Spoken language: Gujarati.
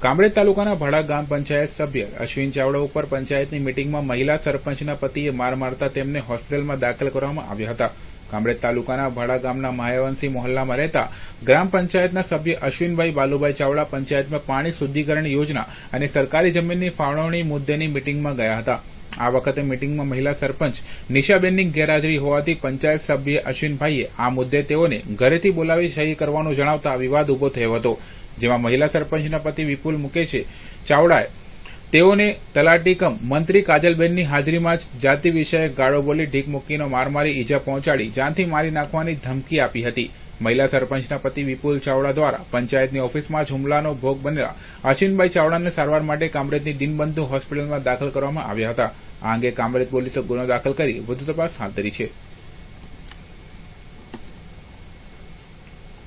કામરેજ તાલુકાના ભાડા ગામ પંચાયત સભ્ય અશ્વિન ચાવડા ઉપર પંચાયતની મિટિંગમાં મહિલા સરપંચના પતિએ માર મારતા તેમને હોસ્પિટલમાં દાખલ કરવામાં આવ્યા હતા કામરેજ તાલુકાના ભાડા ગામના માયાવંશી મોહલ્લામાં રહેતા ગ્રામ પંચાયતના સભ્ય અશ્વિનભાઈ બાલુભાઈ ચાવડા પંચાયતમાં પાણી શુદ્ધિકરણ યોજના અને સરકારી જમીનની ફાળવણી મુદ્દેની મિટિંગમાં ગયા હતા આ વખતે મિટિંગમાં મહિલા સરપંચ નિશાબેનની ગેરહાજરી હોવાથી પંચાયત સભ્ય અશ્વિનભાઈએ આ મુદ્દે તેઓને ઘરેથી બોલાવી સહી કરવાનું જણાવતા વિવાદ ઉભો થયો હતો જેમાં મહિલા સરપંચના પતિ વિપુલ મુકેશે ચાવડાએ તેઓને તલાટી કમ મંત્રી કાજલબેનની હાજરીમાં જ જાતિ વિષયક ગાળો બોલી ઢીક મૂકીનો મારમારી મારી ઈજા પહોંચાડી જાનથી મારી નાખવાની ધમકી આપી હતી મહિલા સરપંચના પતિ વિપુલ ચાવડા દ્વારા પંચાયતની ઓફિસમાં જ હુમલાનો ભોગ બનેલા આશીનભાઈ ચાવડાને સારવાર માટે કામરેજની દિનબંધુ હોસ્પિટલમાં દાખલ કરવામાં આવ્યા હતા આ અંગે કામરેજ પોલીસે ગુનો દાખલ કરી વધુ તપાસ હાથ ધરી છે